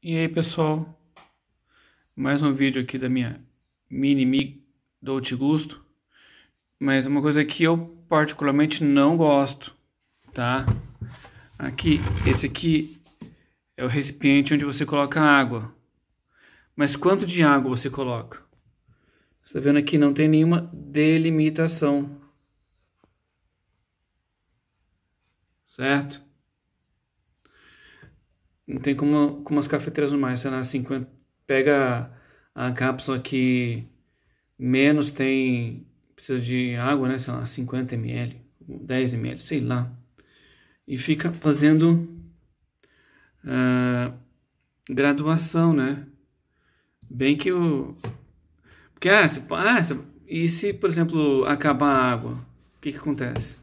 E aí pessoal, mais um vídeo aqui da minha mini Mi Dolce Gusto, mas uma coisa que eu particularmente não gosto, tá? Aqui, esse aqui é o recipiente onde você coloca água, mas quanto de água você coloca? Você tá vendo aqui, não tem nenhuma delimitação, certo? Não tem como, como as cafeteiras normais, sei lá, 50, assim, pega a, cápsula que menos tem, precisa de água, né, sei lá, 50 ml, 10 ml, sei lá. E fica fazendo uh, graduação, né? Bem que o... Porque, ah, se, ah se, e se, por exemplo, acabar a água? O que, que acontece?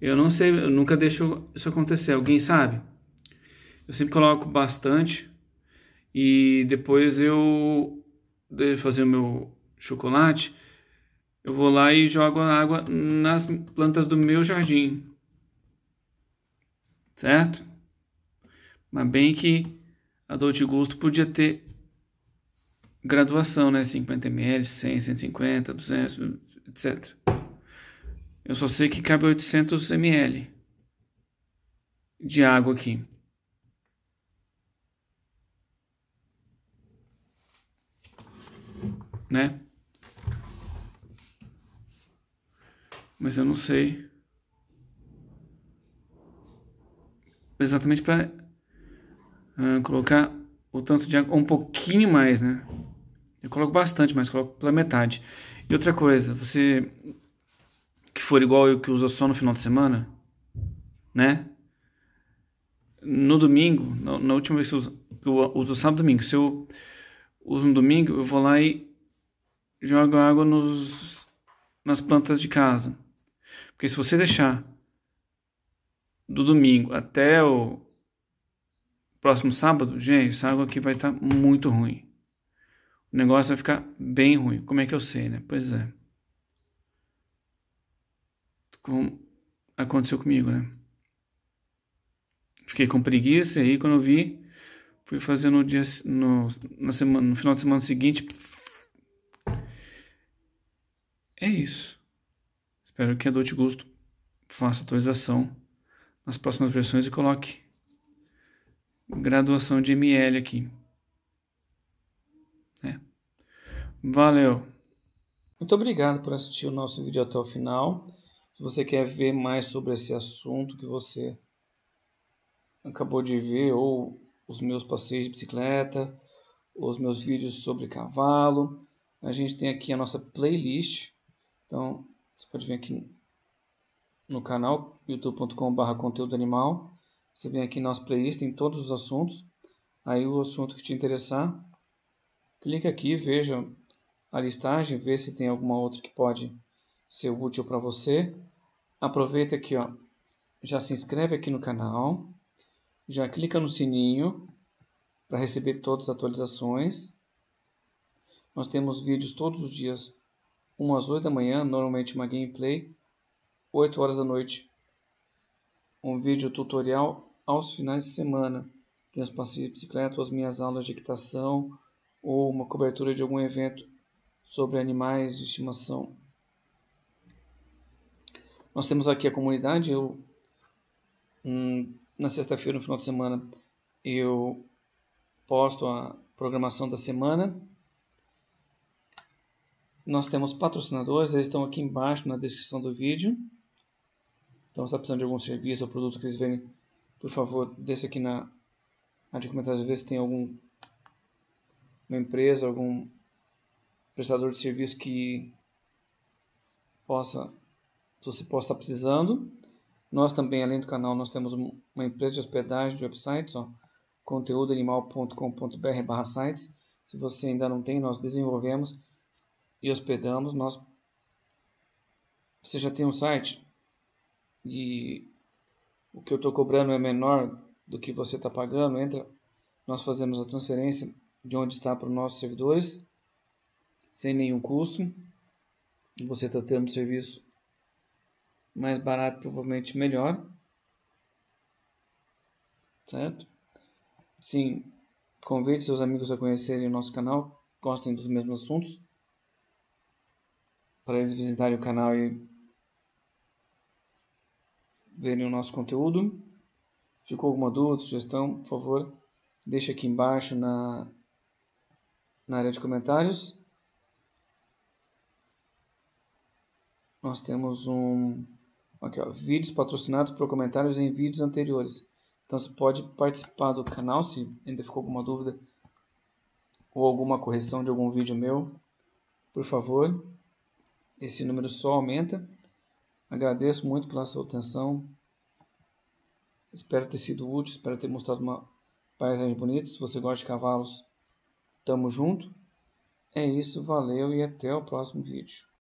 Eu não sei, eu nunca deixo isso acontecer. Alguém sabe? Eu sempre coloco bastante e depois eu de fazer o meu chocolate, eu vou lá e jogo a água nas plantas do meu jardim. Certo? Mas bem que a Dolce Gusto podia ter graduação, né? 50 ml, 100, 150, 200, etc. Eu só sei que cabe 800 ml de água aqui. né? Mas eu não sei exatamente para uh, ah, colocar o tanto de água, ou um pouquinho mais, né? Eu coloco bastante, mas coloco pela metade. E outra coisa, você que for igual eu que usa só no final de semana, né? No domingo, na, na última vez que eu uso, eu uso sábado e domingo. Se eu uso no domingo, eu vou lá e joga água nos, nas plantas de casa. Porque se você deixar do domingo até o próximo sábado, gente, essa água aqui vai estar tá muito ruim. O negócio vai ficar bem ruim. Como é que eu sei, né? Pois é. Como aconteceu comigo, né? Fiquei com preguiça e aí quando eu vi, fui fazer no dia no, na semana, no final de semana seguinte, isso. Espero que a Dolce Gusto faça atualização nas próximas versões e coloque graduação de ml aqui. É. Valeu! Muito obrigado por assistir o nosso vídeo até o final. Se você quer ver mais sobre esse assunto que você acabou de ver, ou os meus passeios de bicicleta, os meus vídeos sobre cavalo, a gente tem aqui a nossa playlist então, você pode vir aqui no canal youtube.com.br conteúdo animal. Você vem aqui nas nossa playlist, tem todos os assuntos. Aí o assunto que te interessar, clica aqui, veja a listagem, vê se tem alguma outra que pode ser útil para você. Aproveita aqui, ó, já se inscreve aqui no canal, já clica no sininho para receber todas as atualizações. Nós temos vídeos todos os dias 1 às 8 da manhã, normalmente uma gameplay, 8 horas da noite, um vídeo tutorial aos finais de semana. Tem os passeios de bicicleta, as minhas aulas de equitação ou uma cobertura de algum evento sobre animais de estimação. Nós temos aqui a comunidade. Eu, hum, na sexta-feira, no final de semana, eu posto a programação da semana nós temos patrocinadores, eles estão aqui embaixo na descrição do vídeo. Então, se está precisando de algum serviço ou produto que eles vendem, por favor, desça aqui na área de comentários ver se tem algum uma empresa, algum prestador de serviço que possa você possa estar tá precisando. Nós também, além do canal, nós temos uma empresa de hospedagem de websites, ó, conteúdoanimal.com.br/sites. Se você ainda não tem, nós desenvolvemos e hospedamos, nós você já tem um site e o que eu estou cobrando é menor do que você está pagando, entra, nós fazemos a transferência de onde está para os nossos servidores, sem nenhum custo. Você está tendo um serviço mais barato, provavelmente melhor. Certo? Sim, convide seus amigos a conhecerem o nosso canal, gostem dos mesmos assuntos para eles visitarem o canal e verem o nosso conteúdo. Ficou alguma dúvida, sugestão, por favor, deixa aqui embaixo na, na área de comentários. Nós temos um aqui, ó, vídeos patrocinados por comentários em vídeos anteriores. Então você pode participar do canal se ainda ficou alguma dúvida ou alguma correção de algum vídeo meu, por favor esse número só aumenta. Agradeço muito pela sua atenção. Espero ter sido útil, espero ter mostrado uma paisagem bonita. Se você gosta de cavalos, tamo junto. É isso, valeu e até o próximo vídeo.